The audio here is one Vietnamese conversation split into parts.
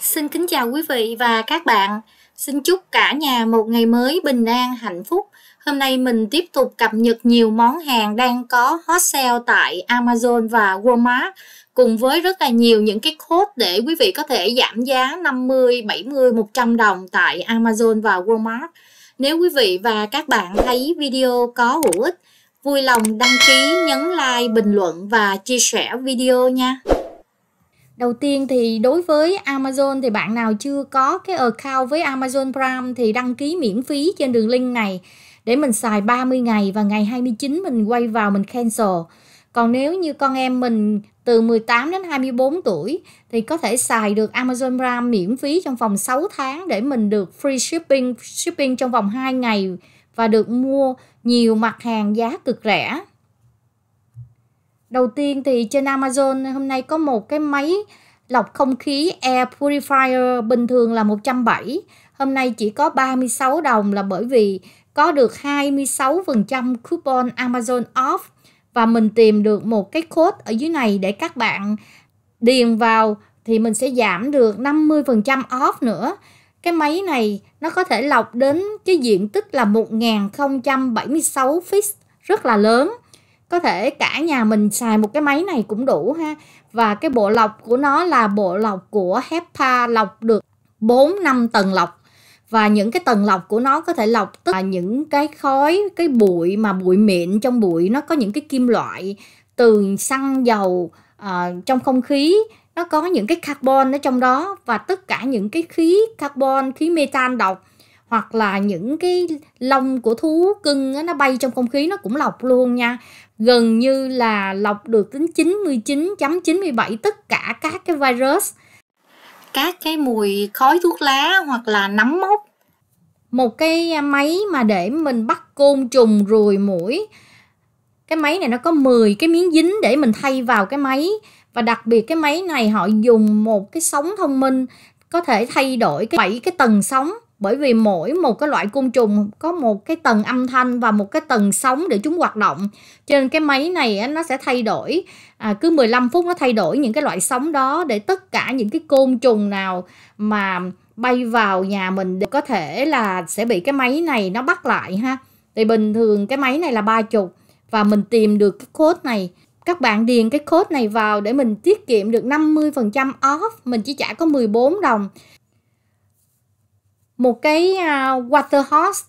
Xin kính chào quý vị và các bạn. Xin chúc cả nhà một ngày mới bình an, hạnh phúc. Hôm nay mình tiếp tục cập nhật nhiều món hàng đang có hot sale tại Amazon và Walmart cùng với rất là nhiều những cái code để quý vị có thể giảm giá 50, 70, 100 đồng tại Amazon và Walmart. Nếu quý vị và các bạn thấy video có hữu ích, vui lòng đăng ký, nhấn like, bình luận và chia sẻ video nha. Đầu tiên thì đối với Amazon thì bạn nào chưa có cái account với Amazon Prime thì đăng ký miễn phí trên đường link này để mình xài 30 ngày và ngày 29 mình quay vào mình cancel. Còn nếu như con em mình từ 18 đến 24 tuổi thì có thể xài được Amazon Prime miễn phí trong vòng 6 tháng để mình được free shipping shipping trong vòng 2 ngày và được mua nhiều mặt hàng giá cực rẻ. Đầu tiên thì trên Amazon hôm nay có một cái máy lọc không khí Air Purifier bình thường là 170, hôm nay chỉ có 36 đồng là bởi vì có được 26% coupon Amazon off và mình tìm được một cái code ở dưới này để các bạn điền vào thì mình sẽ giảm được 50% off nữa. Cái máy này nó có thể lọc đến cái diện tích là 1076 feet rất là lớn có thể cả nhà mình xài một cái máy này cũng đủ ha và cái bộ lọc của nó là bộ lọc của HEPA lọc được 4 năm tầng lọc và những cái tầng lọc của nó có thể lọc tức là những cái khói cái bụi mà bụi mịn trong bụi nó có những cái kim loại từ xăng dầu à, trong không khí nó có những cái carbon ở trong đó và tất cả những cái khí carbon khí metan độc hoặc là những cái lông của thú cưng nó bay trong không khí nó cũng lọc luôn nha gần như là lọc được đến 99.97 tất cả các cái virus các cái mùi khói thuốc lá hoặc là nấm mốc một cái máy mà để mình bắt côn trùng ruồi mũi cái máy này nó có 10 cái miếng dính để mình thay vào cái máy và đặc biệt cái máy này họ dùng một cái sóng thông minh có thể thay đổi cái bảy cái tầng sóng bởi vì mỗi một cái loại côn trùng có một cái tầng âm thanh và một cái tầng sóng để chúng hoạt động cho nên cái máy này nó sẽ thay đổi à, cứ 15 phút nó thay đổi những cái loại sóng đó để tất cả những cái côn trùng nào mà bay vào nhà mình đều có thể là sẽ bị cái máy này nó bắt lại ha thì bình thường cái máy này là ba chục và mình tìm được cái code này các bạn điền cái code này vào để mình tiết kiệm được 50% off, mình chỉ trả có 14 đồng một cái à, water hose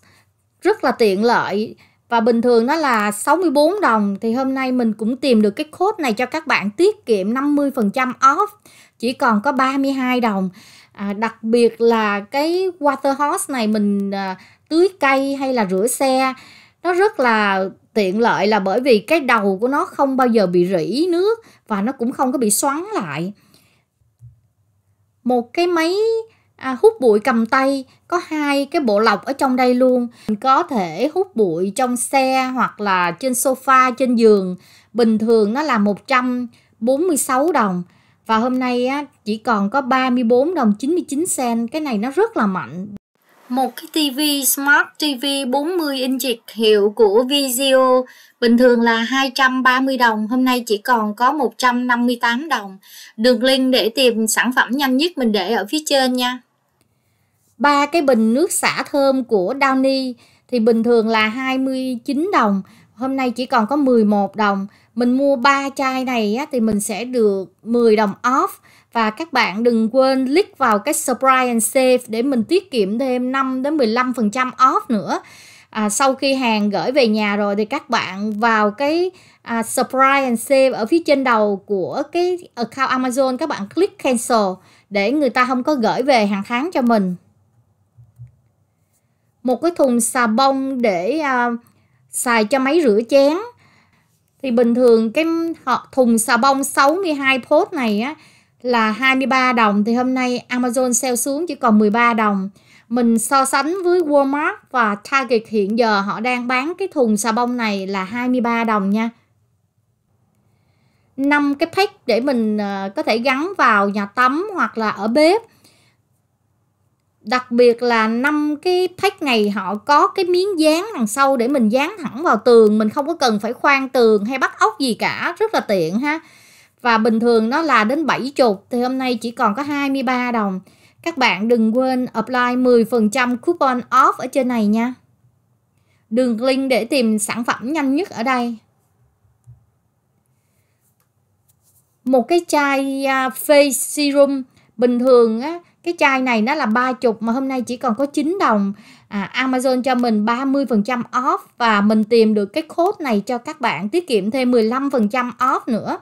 rất là tiện lợi và bình thường nó là 64 đồng thì hôm nay mình cũng tìm được cái code này cho các bạn tiết kiệm 50% off chỉ còn có 32 đồng à, đặc biệt là cái water hose này mình à, tưới cây hay là rửa xe nó rất là tiện lợi là bởi vì cái đầu của nó không bao giờ bị rỉ nước và nó cũng không có bị xoắn lại một cái máy à, hút bụi cầm tay có hai cái bộ lọc ở trong đây luôn mình có thể hút bụi trong xe hoặc là trên sofa trên giường bình thường nó là 146 đồng và hôm nay á, chỉ còn có 34 đồng 99 sen cái này nó rất là mạnh một cái TV Smart TV 40 inch hiệu của Vizio bình thường là 230 đồng, hôm nay chỉ còn có 158 đồng. Đường link để tìm sản phẩm nhanh nhất mình để ở phía trên nha ba cái bình nước xả thơm của Downy thì bình thường là 29 đồng hôm nay chỉ còn có 11 đồng mình mua ba chai này á, thì mình sẽ được 10 đồng off và các bạn đừng quên click vào cái surprise and save để mình tiết kiệm thêm 5 đến 15% off nữa à, sau khi hàng gửi về nhà rồi thì các bạn vào cái à, surprise and save ở phía trên đầu của cái account Amazon các bạn click cancel để người ta không có gửi về hàng tháng cho mình một cái thùng xà bông để à, xài cho máy rửa chén thì bình thường cái thùng xà bông 62 phốt này á là 23 đồng thì hôm nay Amazon sale xuống chỉ còn 13 đồng. Mình so sánh với Walmart và Target hiện giờ họ đang bán cái thùng xà bông này là 23 đồng nha. 5 cái pack để mình à, có thể gắn vào nhà tắm hoặc là ở bếp đặc biệt là năm cái thách này họ có cái miếng dán đằng sau để mình dán thẳng vào tường mình không có cần phải khoan tường hay bắt ốc gì cả rất là tiện ha và bình thường nó là đến 7 chục thì hôm nay chỉ còn có 23 đồng các bạn đừng quên apply 10% coupon off ở trên này nha đường link để tìm sản phẩm nhanh nhất ở đây một cái chai à, face serum bình thường á cái chai này nó là ba chục mà hôm nay chỉ còn có 9 đồng à, Amazon cho mình 30% off và mình tìm được cái code này cho các bạn tiết kiệm thêm 15% off nữa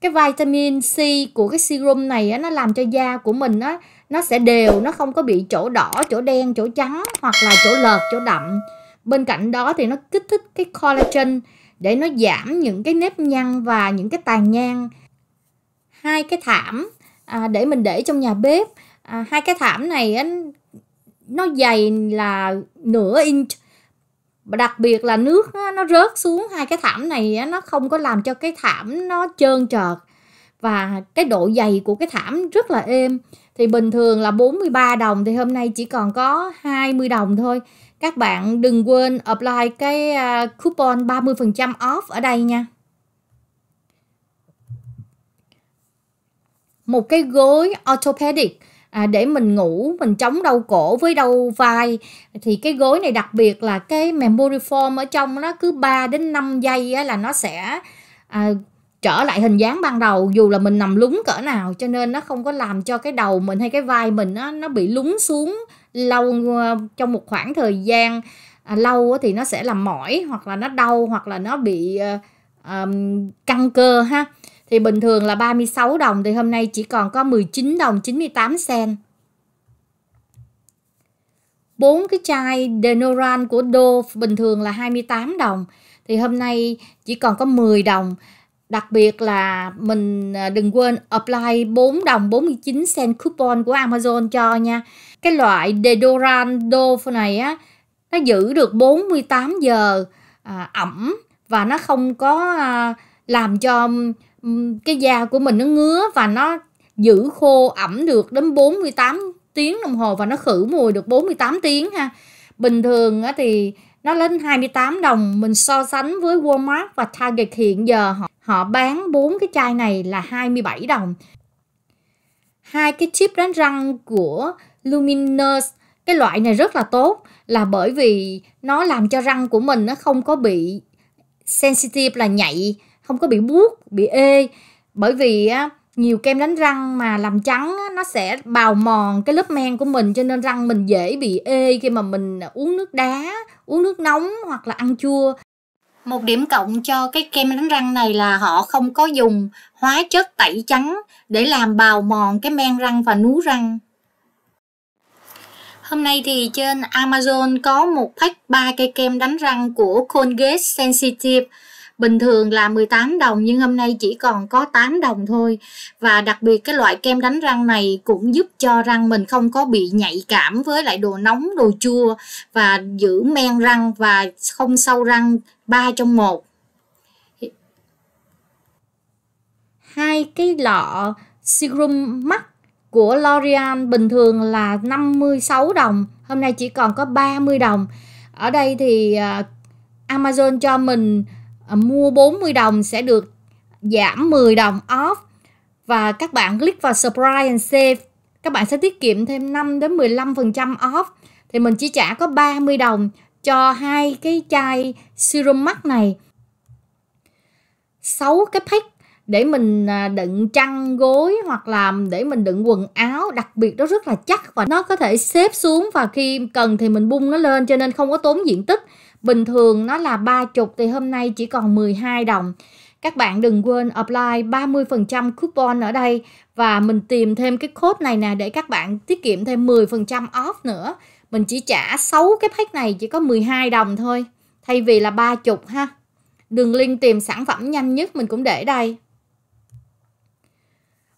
cái vitamin C của cái serum này á, nó làm cho da của mình á, nó sẽ đều nó không có bị chỗ đỏ chỗ đen chỗ trắng hoặc là chỗ lợt chỗ đậm bên cạnh đó thì nó kích thích cái collagen để nó giảm những cái nếp nhăn và những cái tàn nhang hai cái thảm à, để mình để trong nhà bếp à, hai cái thảm này á, nó dày là nửa inch và đặc biệt là nước nó, rớt xuống hai cái thảm này nó không có làm cho cái thảm nó trơn trợt và cái độ dày của cái thảm rất là êm thì bình thường là 43 đồng thì hôm nay chỉ còn có 20 đồng thôi các bạn đừng quên apply cái à, coupon 30% off ở đây nha một cái gối orthopedic à, để mình ngủ mình chống đau cổ với đau vai thì cái gối này đặc biệt là cái memory foam ở trong nó cứ 3 đến 5 giây á, là nó sẽ à, trở lại hình dáng ban đầu dù là mình nằm lúng cỡ nào cho nên nó không có làm cho cái đầu mình hay cái vai mình nó nó bị lún xuống lâu ờ, trong một khoảng thời gian à, lâu thì nó sẽ làm mỏi hoặc là nó đau hoặc là nó bị à, à, căng cơ ha thì bình thường là 36 đồng thì hôm nay chỉ còn có 19 đồng 98 sen. Bốn cái chai Denoran của Dove bình thường là 28 đồng thì hôm nay chỉ còn có 10 đồng. Đặc biệt là mình à, đừng quên apply 4 đồng 49 cent coupon của Amazon cho nha. Cái loại deodorant Dove này á nó giữ được 48 giờ à, ẩm và nó không có à, làm cho cái da của mình nó ngứa và nó giữ khô ẩm được đến 48 tiếng đồng hồ và nó khử mùi được 48 tiếng ha. Bình thường á thì nó lên 28 đồng mình so sánh với Walmart và Target hiện giờ họ, họ bán bốn cái chai này là 27 đồng hai cái chip đánh răng của Luminous cái loại này rất là tốt là bởi vì nó làm cho răng của mình nó không có bị sensitive là nhạy không có bị buốt bị ê bởi vì á nhiều kem đánh răng mà làm trắng á, nó sẽ bào mòn cái lớp men của mình cho nên răng mình dễ bị ê khi mà mình uống nước đá uống nước nóng hoặc là ăn chua một điểm cộng cho cái kem đánh răng này là họ không có dùng hóa chất tẩy trắng để làm bào mòn cái men răng và nú răng Hôm nay thì trên Amazon có một pack 3 cây kem đánh răng của Colgate Sensitive bình thường là 18 đồng nhưng hôm nay chỉ còn có 8 đồng thôi và đặc biệt cái loại kem đánh răng này cũng giúp cho răng mình không có bị nhạy cảm với lại đồ nóng đồ chua và giữ men răng và không sâu răng ba trong một hai cái lọ serum mắt của L'Oreal bình thường là 56 đồng, hôm nay chỉ còn có 30 đồng. Ở đây thì à, Amazon cho mình À, mua 40 đồng sẽ được giảm 10 đồng off và các bạn click vào surprise and save các bạn sẽ tiết kiệm thêm 5 đến 15% off thì mình chỉ trả có 30 đồng cho hai cái chai serum mắt này 6 cái pack để mình à, đựng chăn gối hoặc là để mình đựng quần áo đặc biệt nó rất là chắc và nó có thể xếp xuống và khi cần thì mình bung nó lên cho nên không có tốn diện tích Bình thường nó là 30 thì hôm nay chỉ còn 12 đồng. Các bạn đừng quên apply 30% coupon ở đây và mình tìm thêm cái code này nè để các bạn tiết kiệm thêm 10% off nữa. Mình chỉ trả 6 cái pack này chỉ có 12 đồng thôi thay vì là 30 ha. Đường link tìm sản phẩm nhanh nhất mình cũng để đây.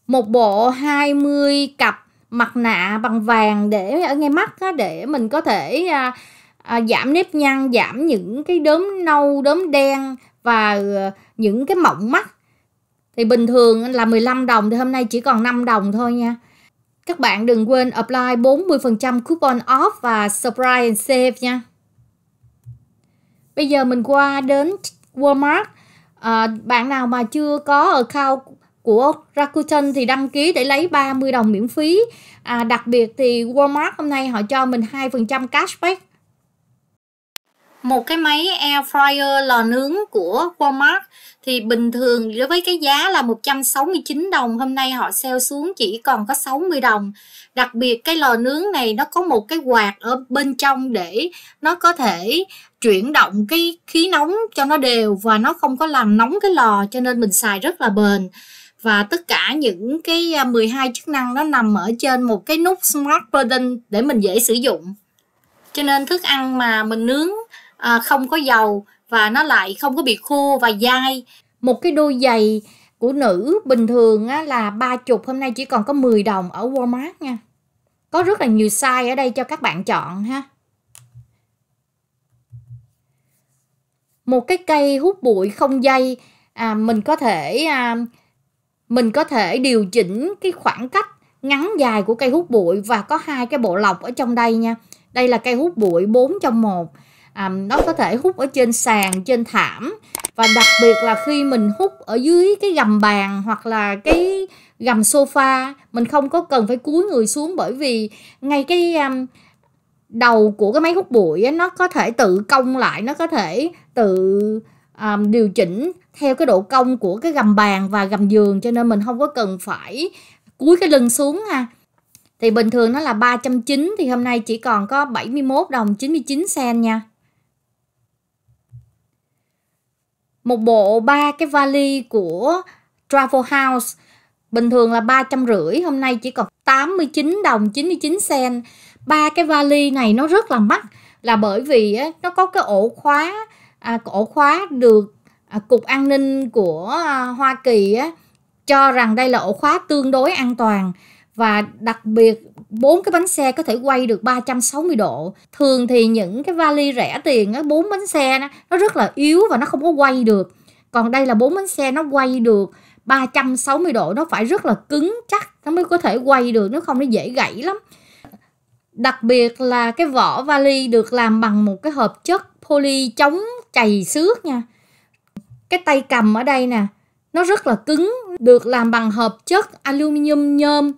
Một bộ 20 cặp mặt nạ bằng vàng để ở ngay mắt đó, để mình có thể à, à, giảm nếp nhăn giảm những cái đốm nâu đốm đen và ờ, những cái mỏng mắt thì bình thường là 15 đồng thì hôm nay chỉ còn 5 đồng thôi nha các bạn đừng quên apply 40% coupon off và surprise and save nha bây giờ mình qua đến Walmart à, bạn nào mà chưa có account của Rakuten thì đăng ký để lấy 30 đồng miễn phí. À, đặc biệt thì Walmart hôm nay họ cho mình 2% cashback một cái máy air fryer lò nướng của Walmart thì bình thường đối với cái giá là 169 đồng hôm nay họ sale xuống chỉ còn có 60 đồng đặc biệt cái lò nướng này nó có một cái quạt ở bên trong để nó có thể chuyển động cái khí nóng cho nó đều và nó không có làm nóng cái lò cho nên mình xài rất là bền và tất cả những cái 12 à, chức năng nó nằm ở trên một cái nút Smart Button để mình dễ sử dụng cho nên thức ăn mà mình nướng à, không có dầu và nó lại không có bị khô và dai một cái đôi giày của nữ bình thường á, là ba chục hôm nay chỉ còn có 10 đồng ở Walmart nha có rất là nhiều size ở đây cho các bạn chọn ha một cái cây hút bụi không dây à, mình có thể à, mình có thể điều chỉnh cái khoảng cách ngắn dài của cây hút bụi và có hai cái bộ lọc ở trong đây nha đây là cây hút bụi 4 trong một à, nó có thể hút ở trên sàn trên thảm và đặc biệt là khi mình hút ở dưới cái gầm bàn hoặc là cái gầm sofa mình không có cần phải cúi người xuống bởi vì ngay cái um, đầu của cái máy hút bụi ấy, nó có thể tự cong lại nó có thể tự um, điều chỉnh theo cái độ cong của cái gầm bàn và gầm giường cho nên mình không có cần phải cúi cái lưng xuống ha thì bình thường nó là 390 thì hôm nay chỉ còn có 71 đồng 99 sen nha một bộ ba cái vali của Travel House bình thường là ba trăm rưỡi hôm nay chỉ còn 89 đồng 99 sen ba cái vali này nó rất là mắc là bởi vì nó có cái ổ khóa à, ổ khóa được à, cục an ninh của à, Hoa Kỳ á, cho rằng đây là ổ khóa tương đối an toàn và đặc biệt bốn cái bánh xe có thể quay được 360 độ. Thường thì những cái vali rẻ tiền á bốn bánh xe đó, nó rất là yếu và nó không có quay được. Còn đây là bốn bánh xe nó quay được 360 độ nó phải rất là cứng chắc nó mới có thể quay được nếu không nó dễ gãy lắm. Đặc biệt là cái vỏ vali được làm bằng một cái hợp chất poly chống chày xước nha. Cái tay cầm ở đây nè, nó rất là cứng, được làm bằng hợp chất aluminium nhôm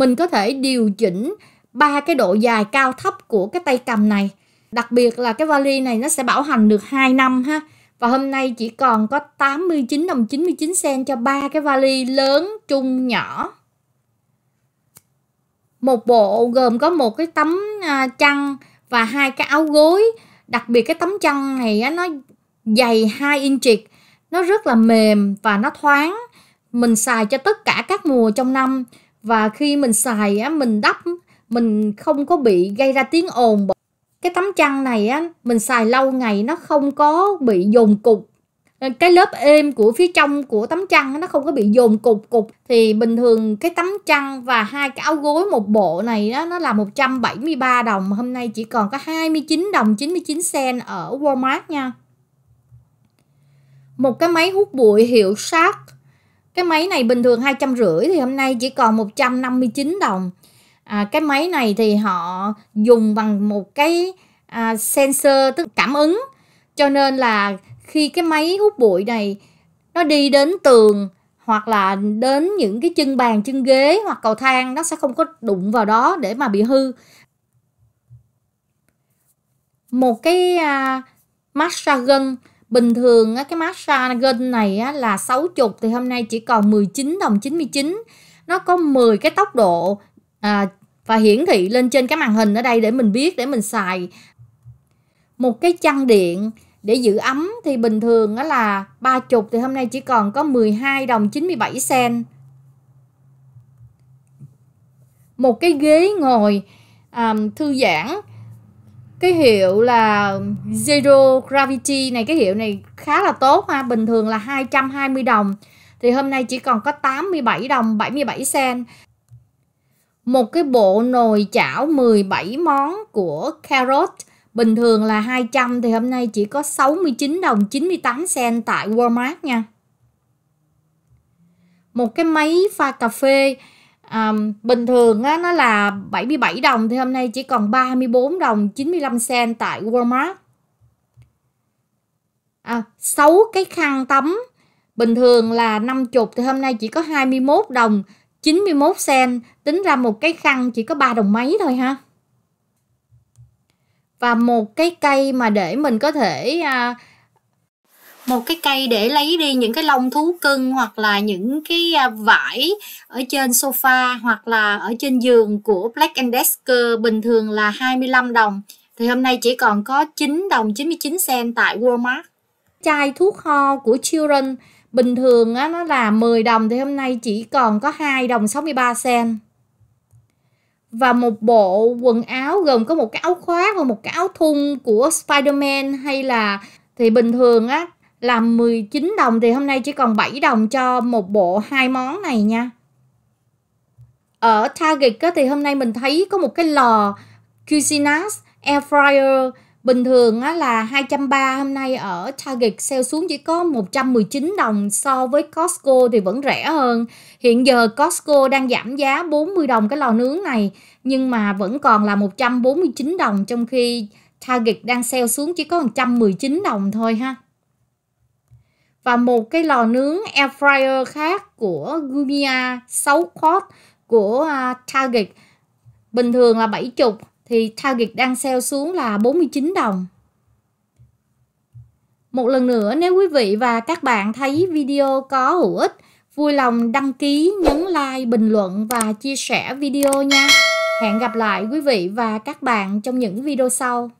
mình có thể điều chỉnh ba cái độ dài cao thấp của cái tay cầm này đặc biệt là cái vali này nó sẽ bảo hành được 2 năm ha và hôm nay chỉ còn có 89 đồng 99 sen cho ba cái vali lớn trung nhỏ một bộ gồm có một cái tấm à, chăn và hai cái áo gối đặc biệt cái tấm chăn này á, nó dày 2 inch nó rất là mềm và nó thoáng mình xài cho tất cả các mùa trong năm và khi mình xài á mình đắp mình không có bị gây ra tiếng ồn cái tấm chăn này á mình xài lâu ngày nó không có bị dồn cục cái lớp êm của phía trong của tấm chăn nó không có bị dồn cục cục thì bình thường cái tấm chăn và hai cái áo gối một bộ này đó nó là 173 đồng hôm nay chỉ còn có 29 đồng 99 sen ở Walmart nha một cái máy hút bụi hiệu Shark cái máy này bình thường hai trăm rưỡi thì hôm nay chỉ còn 159 đồng à, cái máy này thì họ dùng bằng một cái à, sensor tức cảm ứng cho nên là khi cái máy hút bụi này nó đi đến tường hoặc là đến những cái chân bàn chân ghế hoặc cầu thang nó sẽ không có đụng vào đó để mà bị hư một cái à, massage gân Bình thường cái massage gun này á, là 60 thì hôm nay chỉ còn 19 đồng 99. Nó có 10 cái tốc độ à, và hiển thị lên trên cái màn hình ở đây để mình biết để mình xài. Một cái chăn điện để giữ ấm thì bình thường á là 30 thì hôm nay chỉ còn có 12 đồng 97 sen. Một cái ghế ngồi à, thư giãn cái hiệu là Zero Gravity này cái hiệu này khá là tốt ha bình thường là 220 đồng thì hôm nay chỉ còn có 87 đồng 77 sen một cái bộ nồi chảo 17 món của Carrot bình thường là 200 thì hôm nay chỉ có 69 đồng 98 sen tại Walmart nha một cái máy pha cà phê à, bình thường á, nó là 77 đồng thì hôm nay chỉ còn 34 đồng 95 sen tại Walmart à, 6 cái khăn tắm bình thường là 50 thì hôm nay chỉ có 21 đồng 91 sen tính ra một cái khăn chỉ có 3 đồng mấy thôi ha và một cái cây mà để mình có thể à, một cái cây để lấy đi những cái lông thú cưng hoặc là những cái à, vải ở trên sofa hoặc là ở trên giường của Black and Decker bình thường là 25 đồng thì hôm nay chỉ còn có 9 đồng 99 cent tại Walmart. Chai thuốc ho của Children bình thường á, nó là 10 đồng thì hôm nay chỉ còn có 2 đồng 63 cent. Và một bộ quần áo gồm có một cái áo khoác và một cái áo thun của Spider-Man hay là thì bình thường á là 19 đồng thì hôm nay chỉ còn 7 đồng cho một bộ hai món này nha. Ở Target thì hôm nay mình thấy có một cái lò Cuisinart Air Fryer bình thường á, là 230 hôm nay ở Target sale xuống chỉ có 119 đồng so với Costco thì vẫn rẻ hơn. Hiện giờ Costco đang giảm giá 40 đồng cái lò nướng này nhưng mà vẫn còn là 149 đồng trong khi Target đang sale xuống chỉ có 119 đồng thôi ha và một cái lò nướng air fryer khác của Gumia 6 quart của uh, Target bình thường là 70 thì Target đang sale xuống là 49 đồng. Một lần nữa nếu quý vị và các bạn thấy video có hữu ích, vui lòng đăng ký, nhấn like, bình luận và chia sẻ video nha. Hẹn gặp lại quý vị và các bạn trong những video sau.